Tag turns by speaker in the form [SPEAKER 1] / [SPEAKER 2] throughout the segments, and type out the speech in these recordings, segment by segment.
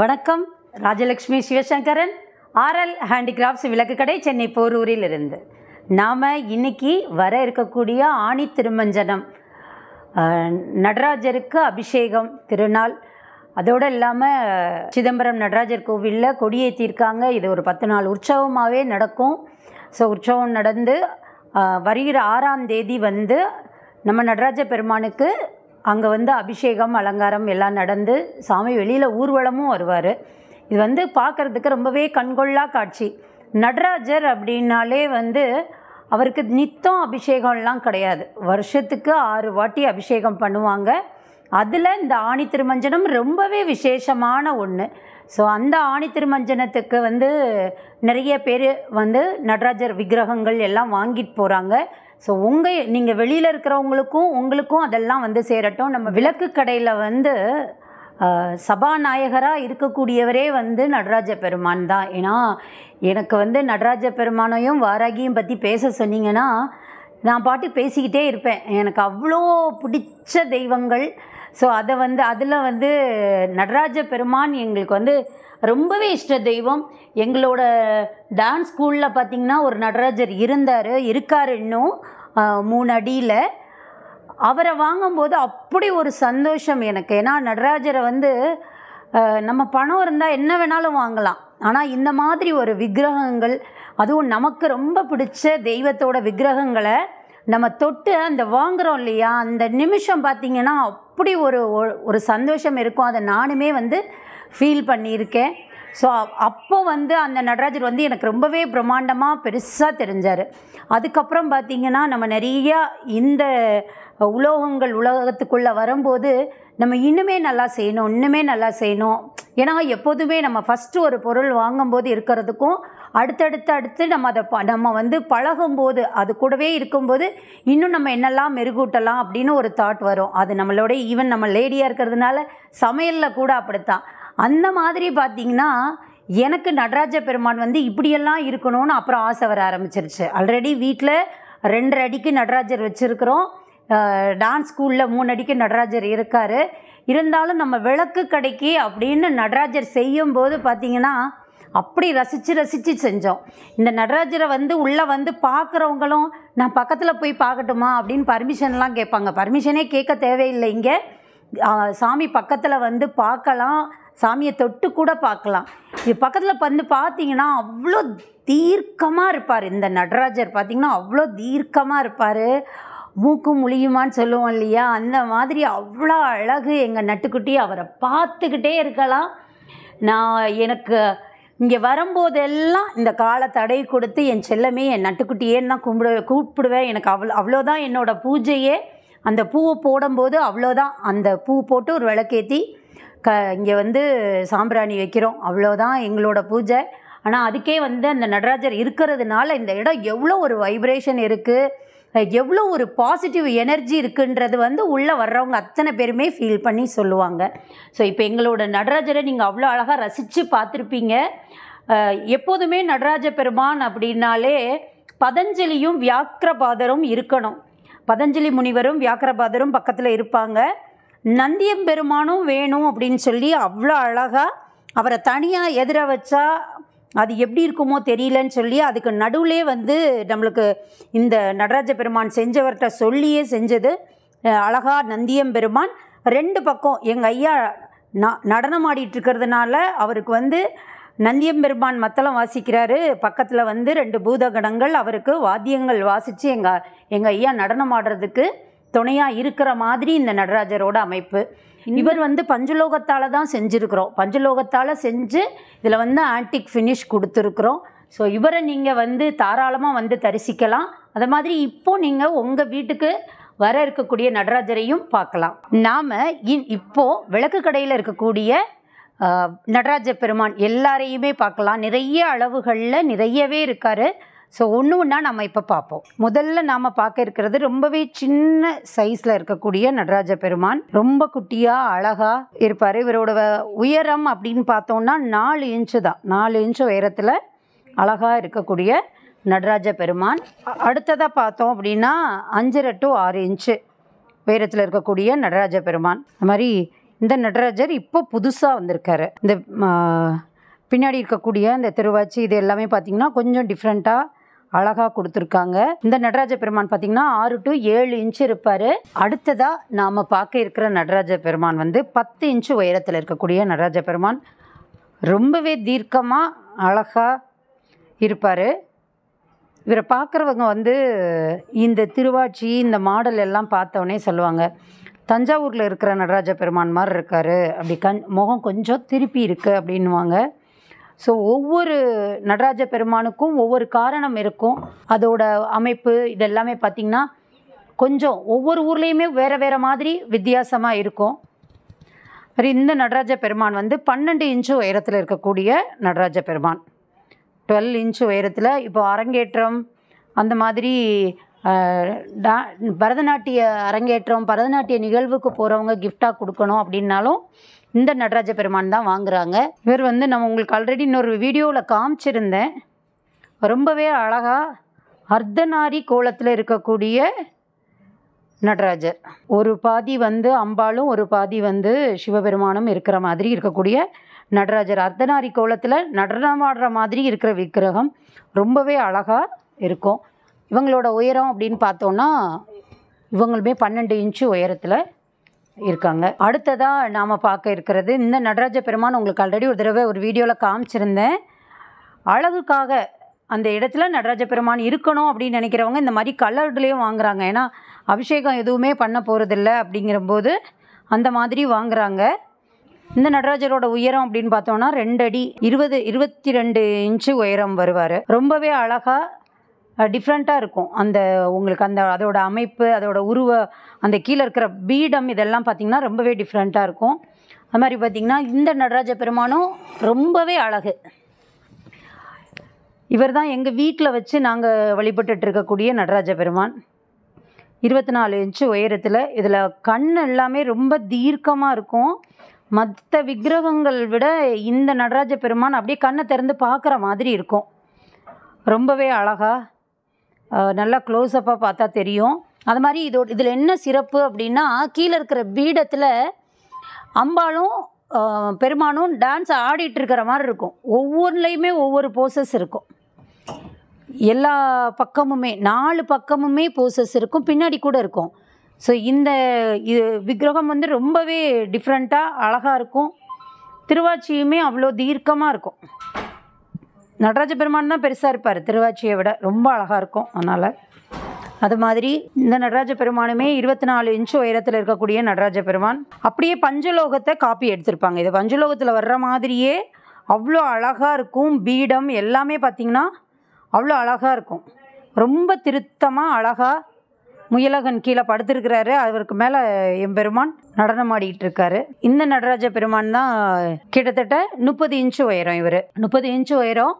[SPEAKER 1] வணக்கம் Rajalakshmi Sivasankaran RL handicrafts விளக்கு கடை சென்னை போரூரில் இருந்து நாம் இன்னைக்கு வர இருக்கக்கூடிய ஆணி திருமஞ்சனம் நடராஜருக்கு அபிஷேகம் திருநாள் அதோடு இல்லாமல் சிதம்பரம் நடராஜர் கோவிலில் கொடியேற்றியிருக்காங்க இது ஒரு பத்து நாள் உற்சவமாகவே நடக்கும் ஸோ உற்சவம் நடந்து வருகிற ஆறாம் தேதி வந்து நம்ம நடராஜ பெருமானுக்கு அங்கே வந்து அபிஷேகம் அலங்காரம் எல்லாம் நடந்து சாமி வெளியில் ஊர்வலமும் வருவார் இது வந்து பார்க்குறதுக்கு ரொம்பவே கண்கொள்ளா காட்சி நடராஜர் அப்படின்னாலே வந்து அவருக்கு நித்தம் அபிஷேகம்லாம் கிடையாது வருஷத்துக்கு ஆறு வாட்டி அபிஷேகம் பண்ணுவாங்க அதில் இந்த ஆணி திருமஞ்சனம் ரொம்பவே விசேஷமான ஒன்று ஸோ அந்த ஆணி திருமஞ்சனத்துக்கு வந்து நிறைய பேர் வந்து நடராஜர் விக்கிரகங்கள் எல்லாம் வாங்கிட்டு போகிறாங்க ஸோ உங்கள் நீங்கள் வெளியில் இருக்கிறவங்களுக்கும் உங்களுக்கும் அதெல்லாம் வந்து சேரட்டும் நம்ம விளக்கு கடையில் வந்து சபாநாயகராக இருக்கக்கூடியவரே வந்து நடராஜ பெருமான் தான் ஏன்னா எனக்கு வந்து நடராஜ பெருமானையும் வாராகியும் பற்றி பேச சொன்னீங்கன்னா நான் பாட்டு பேசிக்கிட்டே இருப்பேன் எனக்கு அவ்வளோ பிடிச்ச தெய்வங்கள் ஸோ அதை வந்து அதில் வந்து நடராஜ பெருமான் எங்களுக்கு வந்து ரொம்பவே இஷ்ட தெய்வம் எங்களோட டான்ஸ் ஸ்கூலில் பார்த்திங்கன்னா ஒரு நடராஜர் இருந்தார் இருக்கார் இன்னும் மூணு அடியில் அவரை வாங்கும்போது அப்படி ஒரு சந்தோஷம் எனக்கு ஏன்னா நடராஜரை வந்து நம்ம பணம் இருந்தால் என்ன வேணாலும் வாங்கலாம் ஆனால் இந்த மாதிரி ஒரு விக்கிரகங்கள் அதுவும் நமக்கு ரொம்ப பிடிச்ச தெய்வத்தோட விக்கிரகங்களை நம்ம தொட்டு அந்த வாங்குகிறோம் இல்லையா அந்த நிமிஷம் பார்த்திங்கன்னா அப்படி ஒரு ஒரு சந்தோஷம் இருக்கும் அதை நானுமே வந்து ஃபீல் பண்ணியிருக்கேன் ஸோ அப்போ வந்து அந்த நடராஜர் வந்து எனக்கு ரொம்பவே பிரம்மாண்டமாக பெருசாக தெரிஞ்சார் அதுக்கப்புறம் பார்த்திங்கன்னா நம்ம நிறையா இந்த உலோகங்கள் உலகத்துக்குள்ளே வரும்போது நம்ம இன்னுமே நல்லா செய்யணும் இன்னுமே நல்லா செய்யணும் ஏன்னா எப்போதுமே நம்ம ஃபஸ்ட்டு ஒரு பொருள் வாங்கும்போது இருக்கிறதுக்கும் அடுத்தடுத்து அடுத்து நம்ம அதை ப நம்ம வந்து பழகும்போது அது கூடவே இருக்கும்போது இன்னும் நம்ம என்னெல்லாம் மெருகூட்டலாம் அப்படின்னு ஒரு தாட் வரும் அது நம்மளோட ஈவன் நம்ம லேடியாக இருக்கிறதுனால சமையலில் கூட அப்படித்தான் அந்த மாதிரி பார்த்திங்கன்னா எனக்கு நடராஜ பெருமான் வந்து இப்படியெல்லாம் இருக்கணும்னு அப்புறம் ஆசை வர ஆரம்பிச்சிருச்சு ஆல்ரெடி வீட்டில் ரெண்டரை அடிக்கு நடராஜர் வச்சுருக்குறோம் டான்ஸ் ஸ்கூலில் மூணு அடிக்கு நடராஜர் இருக்கார் இருந்தாலும் நம்ம விளக்கு கடைக்கு அப்படின்னு நடராஜர் செய்யும்போது பார்த்திங்கன்னா அப்படி ரசித்து ரசித்து செஞ்சோம் இந்த நடராஜரை வந்து உள்ளே வந்து பார்க்குறவங்களும் நான் பக்கத்தில் போய் பார்க்கட்டுமா அப்படின்னு பர்மிஷன்லாம் கேட்பாங்க பர்மிஷனே கேட்க தேவையில்லை இங்கே சாமி பக்கத்தில் வந்து பார்க்கலாம் சாமியை தொட்டு கூட பார்க்கலாம் இது பக்கத்தில் வந்து பார்த்தீங்கன்னா அவ்வளோ தீர்க்கமாக இருப்பார் இந்த நடராஜர் பார்த்திங்கன்னா அவ்வளோ தீர்க்கமாக இருப்பார் மூக்கும் முழியுமான்னு சொல்லுவோம் இல்லையா அந்த மாதிரி அவ்வளோ அழகு எங்கள் நட்டுக்குட்டி அவரை பார்த்துக்கிட்டே இருக்கலாம் நான் எனக்கு இங்கே வரும்போதெல்லாம் இந்த காலை தடை கொடுத்து என் செல்லமே என் நட்டுக்குட்டியேன்னு தான் கும்பிடு கூப்பிடுவேன் எனக்கு அவ்வளோ அவ்வளோதான் என்னோடய பூஜையே அந்த பூவை போடும்போது அவ்வளோதான் அந்த பூ போட்டு ஒரு விளக்கேற்றி க இங்கே வந்து சாம்பிராணி வைக்கிறோம் அவ்வளோதான் எங்களோட பூஜை ஆனால் அதுக்கே வந்து அந்த நடராஜர் இருக்கிறதுனால இந்த இடம் எவ்வளோ ஒரு வைப்ரேஷன் இருக்குது எவ்வளோ ஒரு பாசிட்டிவ் எனர்ஜி இருக்குன்றது வந்து உள்ளே வர்றவங்க அத்தனை பேருமே ஃபீல் பண்ணி சொல்லுவாங்க ஸோ இப்போ எங்களோட நடராஜரை நீங்கள் அவ்வளோ அழகாக ரசித்து பார்த்துருப்பீங்க எப்போதுமே நடராஜ பெருமான் அப்படின்னாலே பதஞ்சலியும் வியாக்கிரபாதரும் இருக்கணும் பதஞ்சலி முனிவரும் வியாக்கிரபாதரும் பக்கத்தில் இருப்பாங்க நந்தியம் பெருமானும் வேணும் அப்படின்னு சொல்லி அவ்வளோ அழகாக அவரை தனியாக எதிர வச்சா அது எப்படி இருக்குமோ தெரியலன்னு சொல்லி அதுக்கு நடுவிலே வந்து நம்மளுக்கு இந்த நடராஜ பெருமான் செஞ்சவர்கிட்ட சொல்லியே செஞ்சது அழகா நந்தியம் பெருமான் ரெண்டு பக்கம் எங்கள் ஐயா நடனம் நடனம் இருக்கிறதுனால அவருக்கு வந்து நந்தியம் பெருமான் மத்தளம் வாசிக்கிறாரு பக்கத்தில் வந்து ரெண்டு பூதகணங்கள் அவருக்கு வாத்தியங்கள் வாசித்து எங்கள் எங்கள் ஐயா நடனம் ஆடுறதுக்கு துணையாக இருக்கிற மாதிரி இந்த நடராஜரோட அமைப்பு இவர் வந்து பஞ்சலோகத்தால் தான் செஞ்சுருக்குறோம் பஞ்சலோகத்தால் செஞ்சு இதில் வந்து ஆன்டிக் ஃபினிஷ் கொடுத்துருக்குறோம் ஸோ இவரை நீங்கள் வந்து தாராளமாக வந்து தரிசிக்கலாம் அது மாதிரி இப்போது நீங்கள் உங்கள் வீட்டுக்கு வர இருக்கக்கூடிய நடராஜரையும் பார்க்கலாம் நாம் இன் இப்போது விளக்கு கடையில் இருக்கக்கூடிய நடராஜ பெருமான் எல்லாரையுமே பார்க்கலாம் நிறைய அளவுகளில் நிறையவே இருக்கார் ஸோ ஒன்று ஒன்றா நம்ம இப்போ பார்ப்போம் முதல்ல நாம் பார்க்க இருக்கிறது ரொம்பவே சின்ன சைஸில் இருக்கக்கூடிய நடராஜ பெருமான் ரொம்ப குட்டியாக அழகாக இருப்பார் இவரோட உயரம் அப்படின்னு பார்த்தோன்னா நாலு இன்ச்சு தான் நாலு இன்ச்சு உயரத்தில் அழகாக இருக்கக்கூடிய நடராஜ பெருமான் அடுத்ததாக பார்த்தோம் அப்படின்னா அஞ்சரை டு ஆறு இன்ச்சு உயரத்தில் இருக்கக்கூடிய நடராஜ பெருமான் அது மாதிரி இந்த நடராஜர் இப்போ புதுசாக வந்திருக்காரு இந்த பின்னாடி இருக்கக்கூடிய இந்த திருவாச்சி இது எல்லாமே பார்த்திங்கன்னா கொஞ்சம் டிஃப்ரெண்ட்டாக அழகாக கொடுத்துருக்காங்க இந்த நடராஜ பெருமான் பார்த்தீங்கன்னா ஆறு டு ஏழு இன்ச்சு இருப்பார் அடுத்ததாக நாம் பார்க்க இருக்கிற நடராஜ பெருமான் வந்து பத்து இன்ச்சு உயரத்தில் இருக்கக்கூடிய நடராஜ பெருமான் ரொம்பவே தீர்க்கமாக அழகாக இருப்பார் இவரை பார்க்குறவங்க வந்து இந்த திருவாட்சி இந்த மாடல் எல்லாம் பார்த்தோன்னே சொல்லுவாங்க தஞ்சாவூரில் இருக்கிற நடராஜ பெருமான் மாதிரி இருக்கார் அப்படி கண் முகம் கொஞ்சம் திருப்பி இருக்குது அப்படின்வாங்க ஸோ ஒவ்வொரு நடராஜ பெருமானுக்கும் ஒவ்வொரு காரணம் இருக்கும் அதோட அமைப்பு இதெல்லாமே பார்த்திங்கன்னா கொஞ்சம் ஒவ்வொரு ஊர்லேயுமே வேறு வேறு மாதிரி வித்தியாசமாக இருக்கும் இந்த நடராஜ பெருமான் வந்து பன்னெண்டு இன்ச்சு உயரத்தில் இருக்கக்கூடிய நடராஜ பெருமான் டுவெல் இன்ச்சு உயரத்தில் இப்போ அரங்கேற்றம் அந்த மாதிரி டா பரதநாட்டிய அரங்கேற்றம் பரதநாட்டிய நிகழ்வுக்கு போகிறவங்க கிஃப்டாக கொடுக்கணும் அப்படின்னாலும் இந்த நடராஜ பெருமான் தான் வாங்குகிறாங்க இவர் வந்து நம்ம உங்களுக்கு ஆல்ரெடி இன்னொரு வீடியோவில் காமிச்சிருந்தேன் ரொம்பவே அழகாக அர்த்தநாரி கோலத்தில் இருக்கக்கூடிய நடராஜர் ஒரு பாதி வந்து அம்பாலும் ஒரு பாதி வந்து சிவபெருமானும் இருக்கிற மாதிரி இருக்கக்கூடிய நடராஜர் அர்த்தநாரி கோலத்தில் நடனமாடுற மாதிரி இருக்கிற விக்கிரகம் ரொம்பவே அழகாக இருக்கும் இவங்களோட உயரம் அப்படின்னு பார்த்தோன்னா இவங்களுமே பன்னெண்டு இன்ச்சு உயரத்தில் இருக்காங்க அடுத்ததாக நாம் பார்க்க இருக்கிறது இந்த நடராஜ பெருமான் உங்களுக்கு ஆல்ரெடி ஒரு தடவை ஒரு வீடியோவில் காமிச்சிருந்தேன் அழகுக்காக அந்த இடத்துல நடராஜ பெருமான் இருக்கணும் அப்படின்னு நினைக்கிறவங்க இந்த மாதிரி கலர்லேயும் வாங்குகிறாங்க ஏன்னா அபிஷேகம் எதுவுமே பண்ண போகிறதில்ல அப்படிங்கிறபோது அந்த மாதிரி வாங்குகிறாங்க இந்த நடராஜரோட உயரம் அப்படின்னு பார்த்தோன்னா ரெண்டு அடி இருபது இருபத்தி ரெண்டு இன்ச்சு உயரம் வருவார் ரொம்பவே அழகாக டிஃப்ரெண்ட்டாக இருக்கும் அந்த உங்களுக்கு அந்த அதோட அமைப்பு அதோட உருவ அந்த கீழே இருக்கிற பீடம் இதெல்லாம் பார்த்திங்கன்னா ரொம்பவே டிஃப்ரெண்ட்டாக இருக்கும் அது மாதிரி பார்த்திங்கன்னா இந்த நடராஜ பெருமானும் ரொம்பவே அழகு இவர் தான் எங்கள் வீட்டில் வச்சு நாங்கள் வழிபட்டு இருக்கக்கூடிய நடராஜ பெருமான் இருபத்தி நாலு இன்ச்சு உயரத்தில் இதில் கண் எல்லாமே ரொம்ப தீர்க்கமாக இருக்கும் மற்ற விக்கிரகங்கள் விட இந்த நடராஜ பெருமான் அப்படியே கண்ணை திறந்து பார்க்குற மாதிரி இருக்கும் ரொம்பவே அழகாக நல்லா க்ளோஸ்அப்பாக பார்த்தா தெரியும் அது மாதிரி இதோ இதில் என்ன சிறப்பு அப்படின்னா கீழே இருக்கிற பீடத்தில் அம்பாலும் பெருமானும் டான்ஸ் ஆடிட்டு இருக்கிற மாதிரி இருக்கும் ஒவ்வொருலையுமே ஒவ்வொரு போசஸ் இருக்கும் எல்லா பக்கமுமே நாலு பக்கமுமே போசஸ் இருக்கும் பின்னாடி கூட இருக்கும் ஸோ இந்த இது விக்கிரகம் வந்து ரொம்பவே டிஃப்ரெண்ட்டாக அழகாக இருக்கும் திருவாச்சியுமே அவ்வளோ தீர்க்கமாக இருக்கும் நடராஜ பெருமான் தான் பெருசாக இருப்பார் திருவாச்சியை விட ரொம்ப அழகாக இருக்கும் அதனால் அது மாதிரி இந்த நடராஜ பெருமானுமே இருபத்தி நாலு இன்ச்சு உயரத்தில் இருக்கக்கூடிய நடராஜ பெருமான் அப்படியே பஞ்சலோகத்தை காப்பி எடுத்திருப்பாங்க இது பஞ்சலோகத்தில் வர்ற மாதிரியே அவ்வளோ அழகாக இருக்கும் பீடம் எல்லாமே பார்த்திங்கன்னா அவ்வளோ அழகாக இருக்கும் ரொம்ப திருத்தமாக அழகாக முயலகன் கீழே படுத்திருக்கிறாரு அவருக்கு மேலே எம்பெருமான் நடனம் ஆடிக்கிட்டு இருக்காரு இந்த நடராஜ பெருமான் தான் கிட்டத்தட்ட முப்பது இன்ச்சு உயரம் இவர் முப்பது இன்ச்சு உயரம்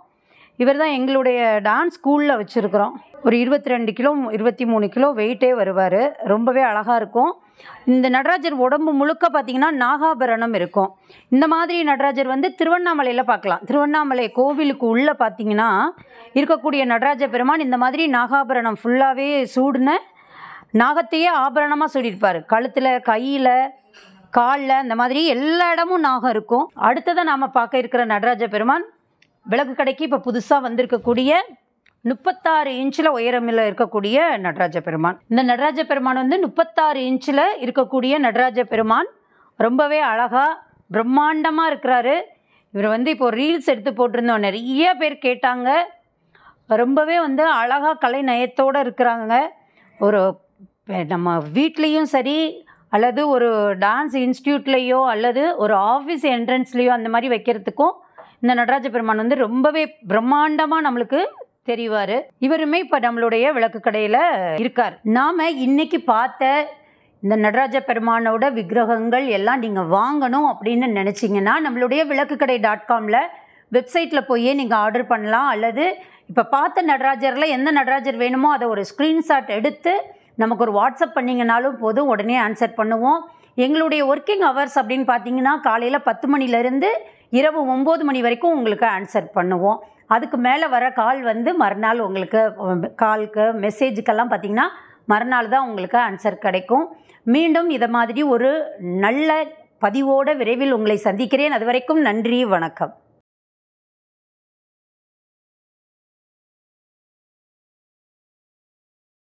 [SPEAKER 1] இவர் தான் எங்களுடைய டான்ஸ் ஸ்கூலில் வச்சுருக்குறோம் ஒரு இருபத்தி ரெண்டு கிலோ இருபத்தி மூணு கிலோ வெயிட்டே வருவார் ரொம்பவே அழகாக இருக்கும் இந்த நடராஜர் உடம்பு முழுக்க பார்த்தீங்கன்னா நாகாபரணம் இருக்கும் இந்த மாதிரி நடராஜர் வந்து திருவண்ணாமலையில் பார்க்கலாம் திருவண்ணாமலை கோவிலுக்கு உள்ளே பார்த்தீங்கன்னா இருக்கக்கூடிய நடராஜ பெருமான் இந்த மாதிரி நாகாபரணம் ஃபுல்லாகவே சூடுன நாகத்தையே ஆபரணமாக சூடியிருப்பார் கழுத்தில் கையில் காலில் இந்த மாதிரி எல்லா இடமும் நாகம் இருக்கும் அடுத்ததை நாம் பார்க்க இருக்கிற நடராஜ பெருமான் விளக்கு கடைக்கு இப்போ புதுசாக வந்திருக்கக்கூடிய முப்பத்தாறு இன்ச்சில் உயரமில் இருக்கக்கூடிய நடராஜ பெருமான் இந்த நடராஜ பெருமான் வந்து முப்பத்தாறு இன்ச்சில் இருக்கக்கூடிய நடராஜ பெருமான் ரொம்பவே அழகாக பிரம்மாண்டமாக இருக்கிறாரு இவர் வந்து இப்போது ரீல்ஸ் எடுத்து போட்டிருந்தோம் நிறைய பேர் கேட்டாங்க ரொம்பவே வந்து அழகாக கலை நயத்தோடு இருக்கிறாங்க ஒரு நம்ம வீட்லேயும் சரி அல்லது ஒரு டான்ஸ் இன்ஸ்டியூட்லேயோ அல்லது ஒரு ஆஃபீஸ் என்ட்ரன்ஸ்லேயோ அந்த மாதிரி வைக்கிறதுக்கும் இந்த நடராஜ பெருமான் வந்து ரொம்பவே பிரம்மாண்டமாக நம்மளுக்கு தெரிவார் இவருமே இப்போ நம்மளுடைய விளக்கு கடையில் இருக்கார் நாம் இன்னைக்கு பார்த்த இந்த நடராஜ பெருமானோட விக்கிரகங்கள் எல்லாம் நீங்கள் வாங்கணும் அப்படின்னு நினச்சிங்கன்னா நம்மளுடைய விளக்கு கடை டாட் காமில் வெப்சைட்டில் போய் நீங்கள் ஆர்டர் பண்ணலாம் அல்லது இப்போ பார்த்த நடராஜரில் எந்த நடராஜர் வேணுமோ அதை ஒரு ஸ்க்ரீன்ஷாட் எடுத்து நமக்கு ஒரு வாட்ஸ்அப் பண்ணிங்கனாலும் போதும் உடனே ஆன்சர் பண்ணுவோம் எங்களுடைய ஒர்க்கிங் ஹவர்ஸ் அப்படின்னு பார்த்தீங்கன்னா காலையில் பத்து மணிலேருந்து இரவு ஒம்பது மணி வரைக்கும் உங்களுக்கு ஆன்சர் பண்ணுவோம் அதுக்கு மேலே வர கால் வந்து மறுநாள் உங்களுக்கு காலுக்கு மெசேஜுக்கெல்லாம் பார்த்திங்கன்னா மறுநாள் தான் உங்களுக்கு ஆன்சர் கிடைக்கும் மீண்டும் இதை மாதிரி ஒரு நல்ல பதிவோடு விரைவில் உங்களை சந்திக்கிறேன் அது வரைக்கும் நன்றி வணக்கம்